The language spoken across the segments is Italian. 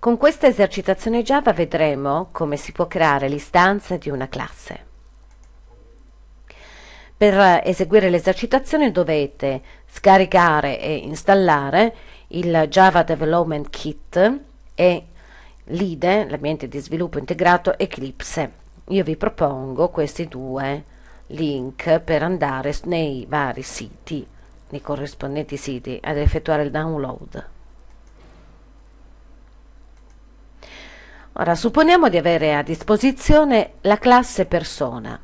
Con questa esercitazione Java vedremo come si può creare l'istanza di una classe. Per eseguire l'esercitazione dovete scaricare e installare il Java Development Kit e l'IDE, l'ambiente di sviluppo integrato Eclipse. Io vi propongo questi due link per andare nei vari siti, nei corrispondenti siti, ad effettuare il download. Ora supponiamo di avere a disposizione la classe persona.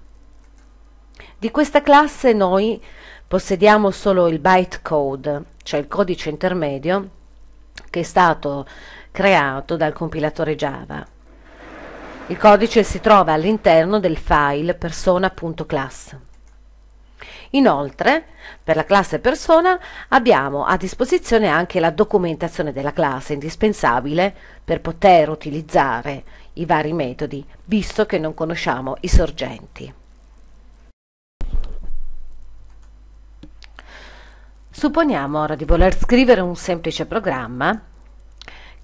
Di questa classe noi possediamo solo il bytecode, cioè il codice intermedio che è stato creato dal compilatore Java. Il codice si trova all'interno del file persona.class. Inoltre, per la classe persona abbiamo a disposizione anche la documentazione della classe indispensabile per poter utilizzare i vari metodi, visto che non conosciamo i sorgenti. Supponiamo ora di voler scrivere un semplice programma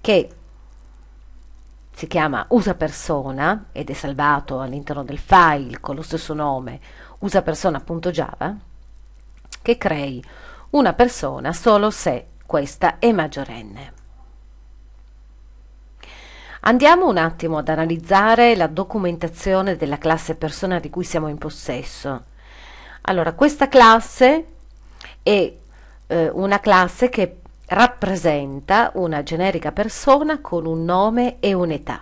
che si chiama Usa Persona ed è salvato all'interno del file con lo stesso nome usapersona.java che crei una persona solo se questa è maggiorenne. Andiamo un attimo ad analizzare la documentazione della classe persona di cui siamo in possesso. Allora, questa classe è eh, una classe che rappresenta una generica persona con un nome e un'età.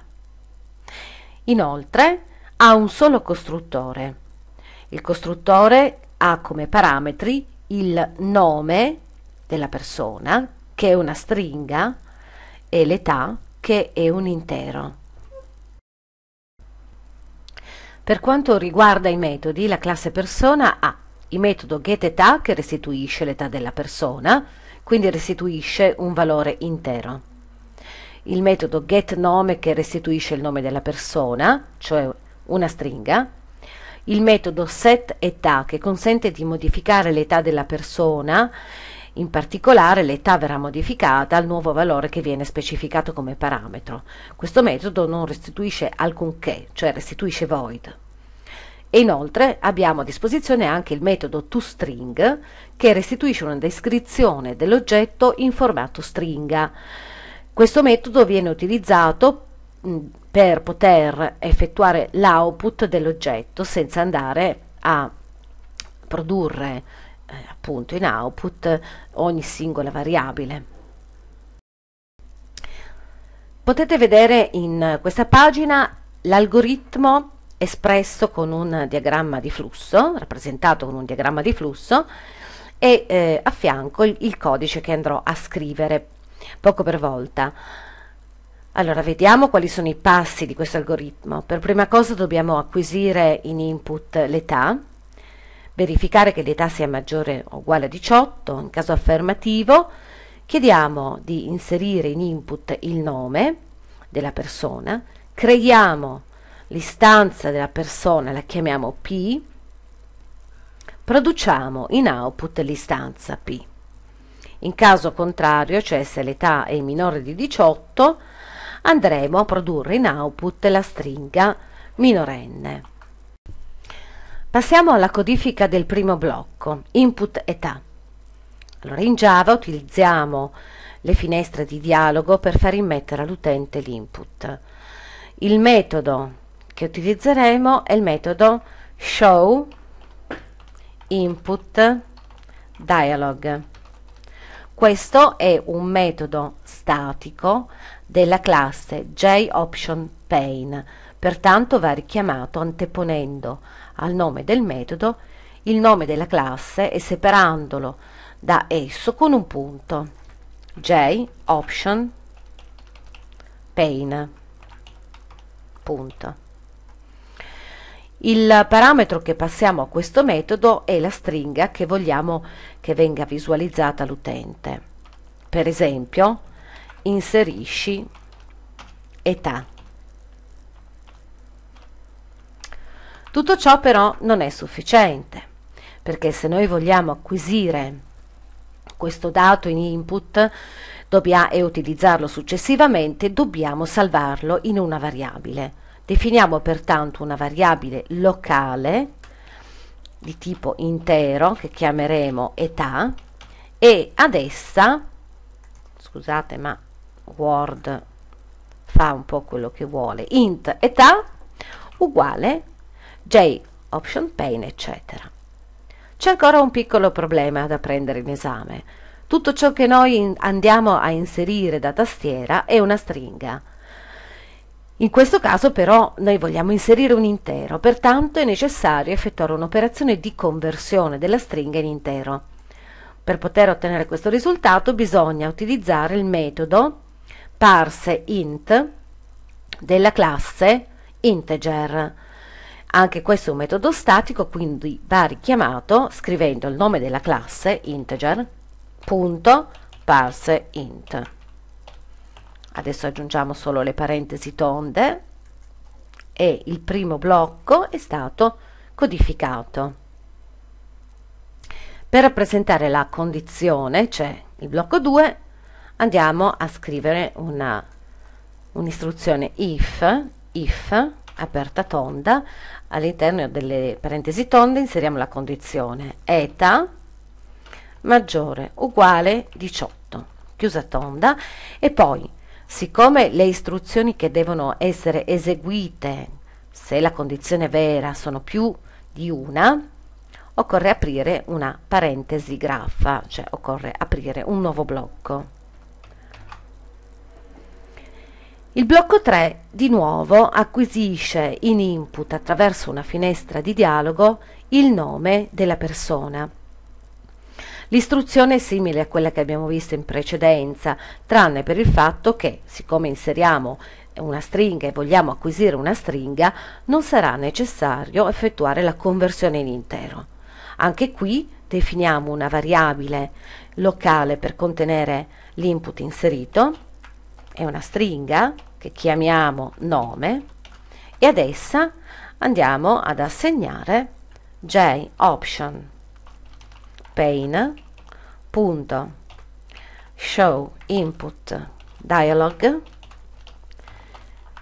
Inoltre ha un solo costruttore. Il costruttore ha come parametri il nome della persona, che è una stringa, e l'età, che è un intero. Per quanto riguarda i metodi, la classe persona ha il metodo getEtà che restituisce l'età della persona, quindi restituisce un valore intero. Il metodo getNome che restituisce il nome della persona, cioè una stringa, il metodo setEtà che consente di modificare l'età della persona, in particolare l'età verrà modificata al nuovo valore che viene specificato come parametro. Questo metodo non restituisce alcunché, cioè restituisce void. E inoltre abbiamo a disposizione anche il metodo toString che restituisce una descrizione dell'oggetto in formato stringa. Questo metodo viene utilizzato per poter effettuare l'output dell'oggetto senza andare a produrre eh, appunto in output ogni singola variabile. Potete vedere in questa pagina l'algoritmo espresso con un diagramma di flusso, rappresentato con un diagramma di flusso, e eh, a fianco il, il codice che andrò a scrivere poco per volta. Allora, vediamo quali sono i passi di questo algoritmo. Per prima cosa dobbiamo acquisire in input l'età, verificare che l'età sia maggiore o uguale a 18, in caso affermativo chiediamo di inserire in input il nome della persona, creiamo l'istanza della persona, la chiamiamo P, produciamo in output l'istanza P. In caso contrario, cioè se l'età è minore di 18, andremo a produrre in output la stringa minorenne. Passiamo alla codifica del primo blocco, input età. Allora in Java utilizziamo le finestre di dialogo per far immettere all'utente l'input. Il metodo che utilizzeremo è il metodo show input dialog. Questo è un metodo statico della classe JOptionPane, pertanto va richiamato anteponendo al nome del metodo il nome della classe e separandolo da esso con un punto JOptionPane. Punto. Il parametro che passiamo a questo metodo è la stringa che vogliamo che venga visualizzata l'utente. Per esempio, inserisci età. Tutto ciò però non è sufficiente, perché se noi vogliamo acquisire questo dato in input e utilizzarlo successivamente, dobbiamo salvarlo in una variabile. Definiamo pertanto una variabile locale di tipo intero che chiameremo età e ad essa, scusate ma Word fa un po' quello che vuole, int età uguale j option pane eccetera. C'è ancora un piccolo problema da prendere in esame. Tutto ciò che noi andiamo a inserire da tastiera è una stringa in questo caso però noi vogliamo inserire un intero, pertanto è necessario effettuare un'operazione di conversione della stringa in intero. Per poter ottenere questo risultato bisogna utilizzare il metodo parseInt della classe integer. Anche questo è un metodo statico, quindi va richiamato scrivendo il nome della classe integer.parseInt adesso aggiungiamo solo le parentesi tonde e il primo blocco è stato codificato. Per rappresentare la condizione, cioè il blocco 2, andiamo a scrivere un'istruzione if, if, aperta tonda, all'interno delle parentesi tonde inseriamo la condizione eta maggiore uguale 18, chiusa tonda, e poi siccome le istruzioni che devono essere eseguite, se la condizione vera sono più di una, occorre aprire una parentesi graffa, cioè occorre aprire un nuovo blocco. Il blocco 3 di nuovo acquisisce in input attraverso una finestra di dialogo il nome della persona L'istruzione è simile a quella che abbiamo visto in precedenza, tranne per il fatto che, siccome inseriamo una stringa e vogliamo acquisire una stringa, non sarà necessario effettuare la conversione in intero. Anche qui definiamo una variabile locale per contenere l'input inserito, è una stringa che chiamiamo nome e ad essa andiamo ad assegnare JOption pane punto show input dialog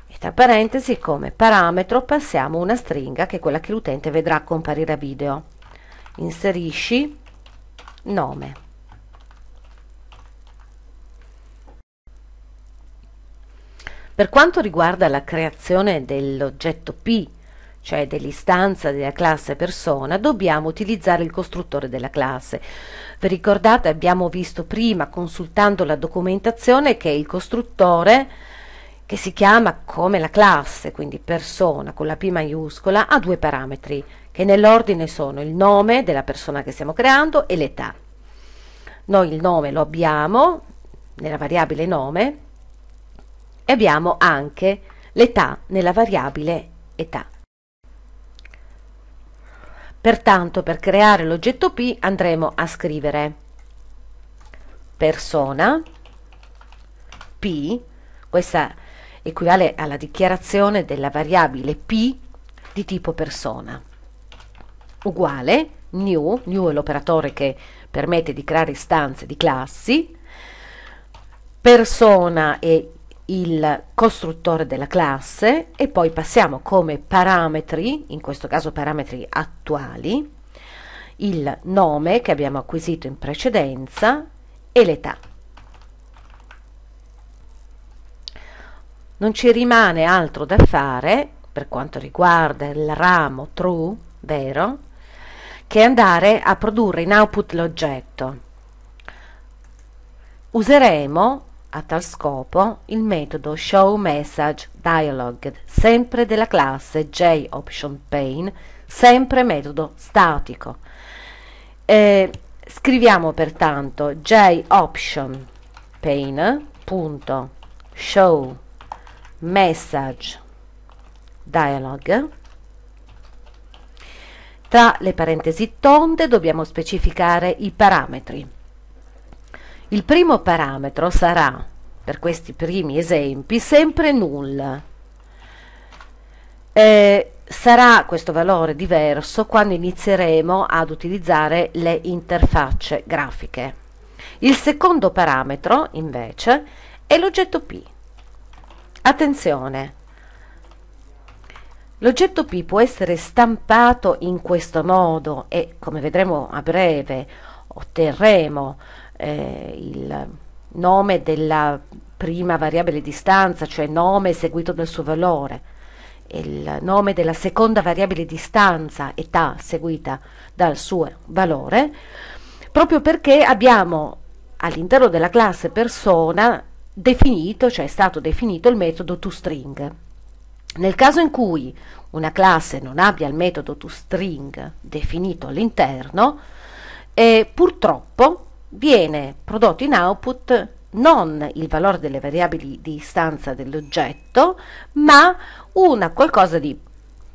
e tra parentesi come parametro passiamo una stringa che è quella che l'utente vedrà comparire a video inserisci nome Per quanto riguarda la creazione dell'oggetto P cioè dell'istanza della classe persona, dobbiamo utilizzare il costruttore della classe. Vi ricordate, abbiamo visto prima, consultando la documentazione, che il costruttore che si chiama come la classe, quindi persona con la P maiuscola, ha due parametri che nell'ordine sono il nome della persona che stiamo creando e l'età. Noi il nome lo abbiamo nella variabile nome e abbiamo anche l'età nella variabile età. Pertanto per creare l'oggetto P andremo a scrivere persona P, questa equivale alla dichiarazione della variabile P di tipo persona, uguale new, new è l'operatore che permette di creare istanze di classi, persona e il costruttore della classe e poi passiamo come parametri, in questo caso parametri attuali, il nome che abbiamo acquisito in precedenza e l'età. Non ci rimane altro da fare per quanto riguarda il ramo true, vero, che andare a produrre in output l'oggetto. Useremo a tal scopo il metodo Show Message Dialog, sempre della classe JOptionPane, sempre metodo statico. Eh, scriviamo pertanto JOptionPane.show message dialog tra le parentesi tonde dobbiamo specificare i parametri il primo parametro sarà, per questi primi esempi, sempre null. Eh, sarà questo valore diverso quando inizieremo ad utilizzare le interfacce grafiche. Il secondo parametro, invece, è l'oggetto P. Attenzione! L'oggetto P può essere stampato in questo modo e, come vedremo a breve, otterremo eh, il nome della prima variabile distanza, cioè nome seguito dal suo valore, il nome della seconda variabile distanza, età seguita dal suo valore, proprio perché abbiamo all'interno della classe persona definito, cioè è stato definito il metodo toString. Nel caso in cui una classe non abbia il metodo toString definito all'interno, eh, purtroppo viene prodotto in output non il valore delle variabili di istanza dell'oggetto, ma una qualcosa di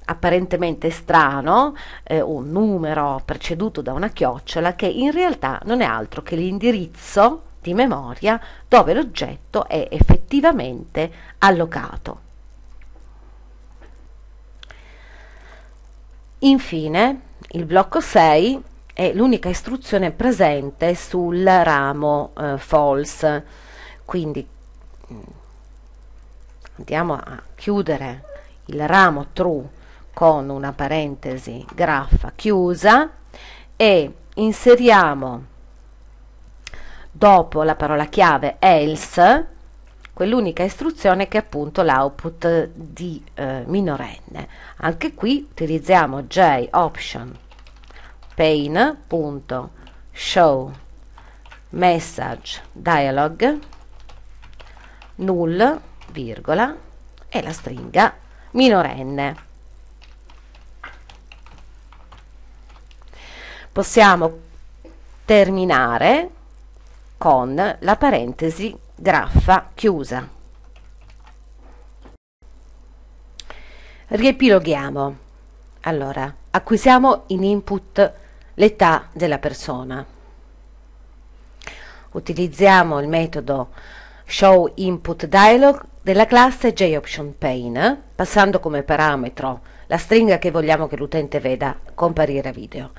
apparentemente strano, eh, un numero preceduto da una chiocciola che in realtà non è altro che l'indirizzo di memoria dove l'oggetto è effettivamente allocato. Infine, il blocco 6 è l'unica istruzione presente sul ramo eh, false quindi mm, andiamo a chiudere il ramo true con una parentesi graffa chiusa e inseriamo dopo la parola chiave else quell'unica istruzione che è appunto l'output di eh, minorenne anche qui utilizziamo J option pane.show message dialog null virgola e la stringa minorenne. Possiamo terminare con la parentesi graffa chiusa. Riepiloghiamo. Allora, acquisiamo in input l'età della persona. Utilizziamo il metodo show input dialog della classe JOptionPane, passando come parametro la stringa che vogliamo che l'utente veda comparire a video.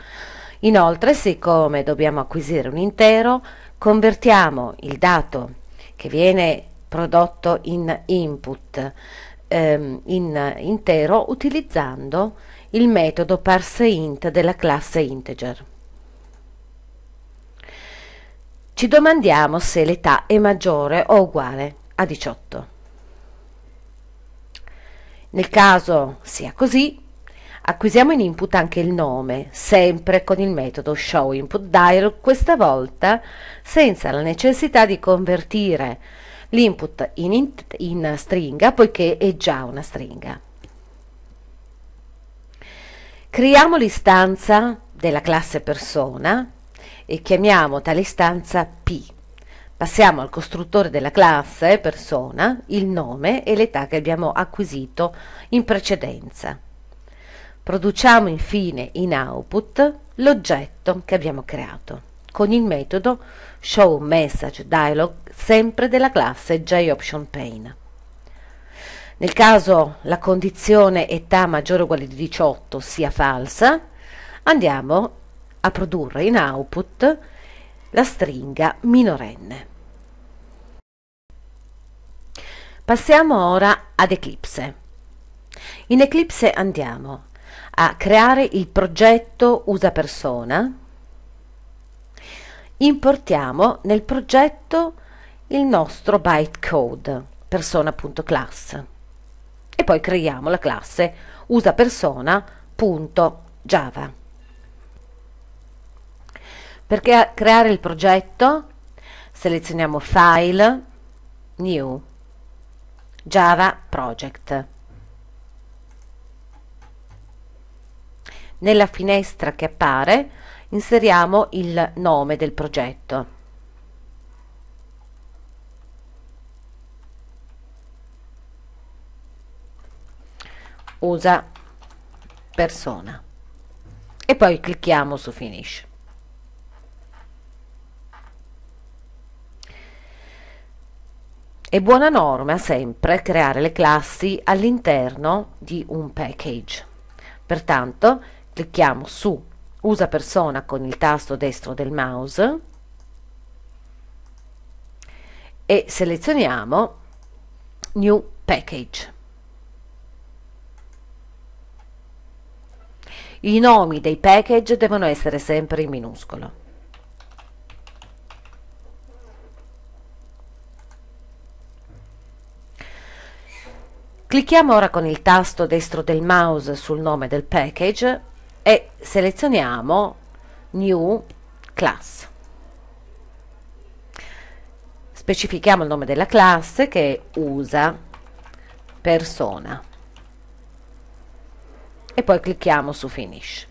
Inoltre, siccome dobbiamo acquisire un intero, convertiamo il dato che viene prodotto in input ehm, in intero utilizzando il metodo parseInt della classe integer. Ci domandiamo se l'età è maggiore o uguale a 18. Nel caso sia così, acquisiamo in input anche il nome, sempre con il metodo show questa volta senza la necessità di convertire l'input in, in, stringa, poiché è già una stringa. Creiamo l'istanza della classe persona e chiamiamo tale istanza P. Passiamo al costruttore della classe persona il nome e l'età che abbiamo acquisito in precedenza. Produciamo infine in output l'oggetto che abbiamo creato con il metodo showMessageDialog sempre della classe JOptionPane. Nel caso la condizione età maggiore o uguale di 18 sia falsa, andiamo a produrre in output la stringa minorenne. Passiamo ora ad Eclipse. In Eclipse andiamo a creare il progetto usa persona, importiamo nel progetto il nostro bytecode persona.class e poi creiamo la classe usapersona.java. Per creare il progetto selezioniamo File, New, Java Project. Nella finestra che appare inseriamo il nome del progetto. usa persona e poi clicchiamo su finish È buona norma sempre creare le classi all'interno di un package. Pertanto clicchiamo su Usa persona con il tasto destro del mouse e selezioniamo New Package. I nomi dei package devono essere sempre in minuscolo. Clicchiamo ora con il tasto destro del mouse sul nome del package e selezioniamo New Class. Specifichiamo il nome della classe che è USA Persona e poi clicchiamo su Finish.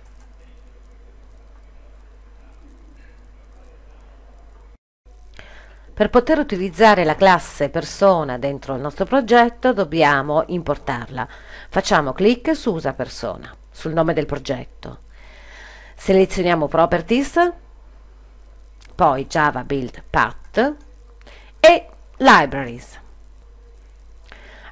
Per poter utilizzare la classe persona dentro il nostro progetto dobbiamo importarla. Facciamo clic su Usa persona, sul nome del progetto. Selezioniamo Properties, poi Java Build Path e Libraries.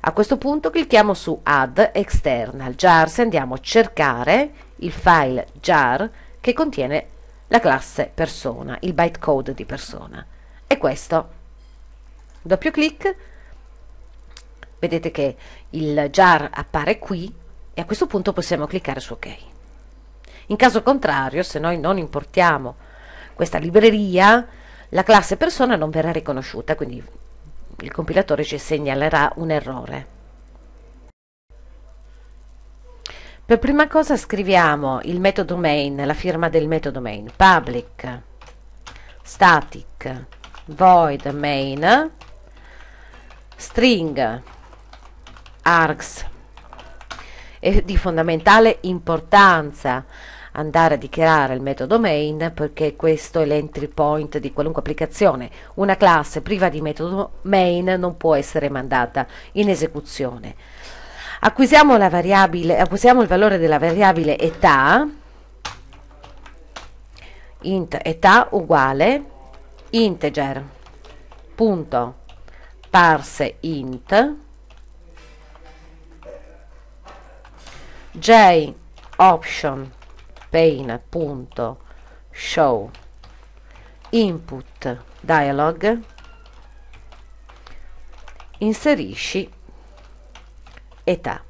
A questo punto clicchiamo su Add External Jars e andiamo a cercare il file jar che contiene la classe persona, il bytecode di persona. E questo. Doppio clic, vedete che il jar appare qui e a questo punto possiamo cliccare su OK. In caso contrario, se noi non importiamo questa libreria, la classe persona non verrà riconosciuta, quindi il compilatore ci segnalerà un errore. Per prima cosa scriviamo il metodo main, la firma del metodo main, public static void main string args è di fondamentale importanza andare a dichiarare il metodo main perché questo è l'entry point di qualunque applicazione. Una classe priva di metodo main non può essere mandata in esecuzione. Acquisiamo, la variabile, acquisiamo il valore della variabile età int età uguale integer punto parse int j option pane.show input dialog inserisci età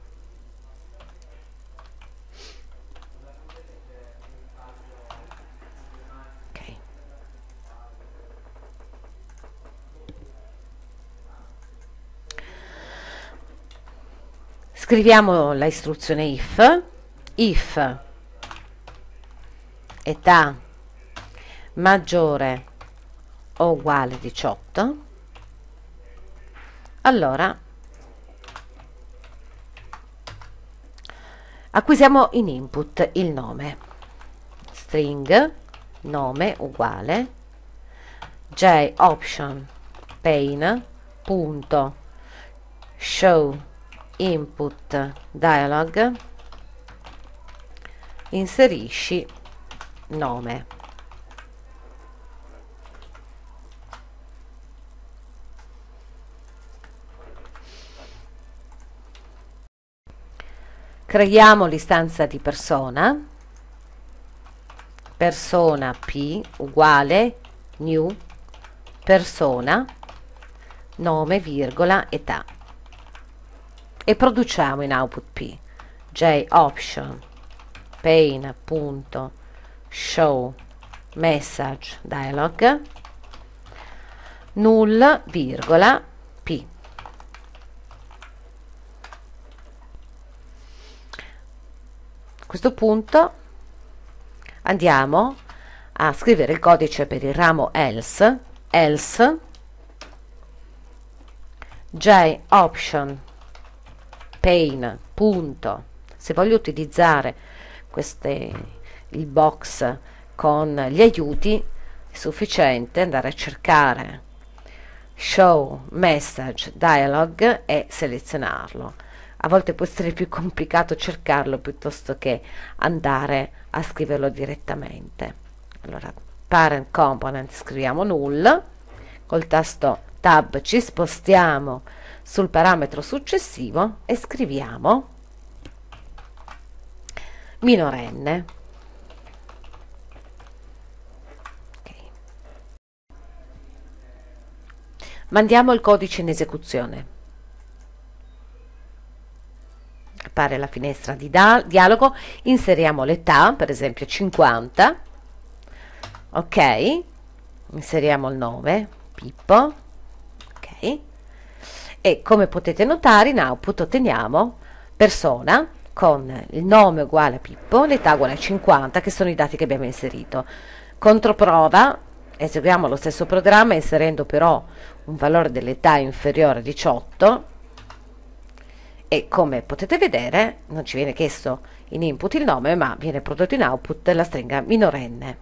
Scriviamo la istruzione if, if età maggiore o uguale 18 allora acquisiamo in input il nome string nome uguale j option pain punto show input dialog inserisci nome creiamo l'istanza di persona persona p uguale new persona nome virgola età e produciamo in output p j option pain punto show message dialog null virgola p a questo punto andiamo a scrivere il codice per il ramo else else j option pane punto se voglio utilizzare queste il box con gli aiuti è sufficiente andare a cercare show message dialog e selezionarlo a volte può essere più complicato cercarlo piuttosto che andare a scriverlo direttamente allora parent component scriviamo null col tasto tab ci spostiamo sul parametro successivo e scriviamo minorenne mandiamo il codice in esecuzione appare la finestra di dialogo inseriamo l'età per esempio 50 ok inseriamo il nome, Pippo ok e come potete notare in output otteniamo persona con il nome uguale a Pippo l'età uguale a 50 che sono i dati che abbiamo inserito controprova eseguiamo lo stesso programma inserendo però un valore dell'età inferiore a 18 e come potete vedere non ci viene chiesto in input il nome ma viene prodotto in output la stringa minorenne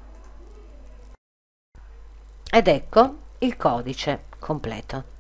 ed ecco il codice completo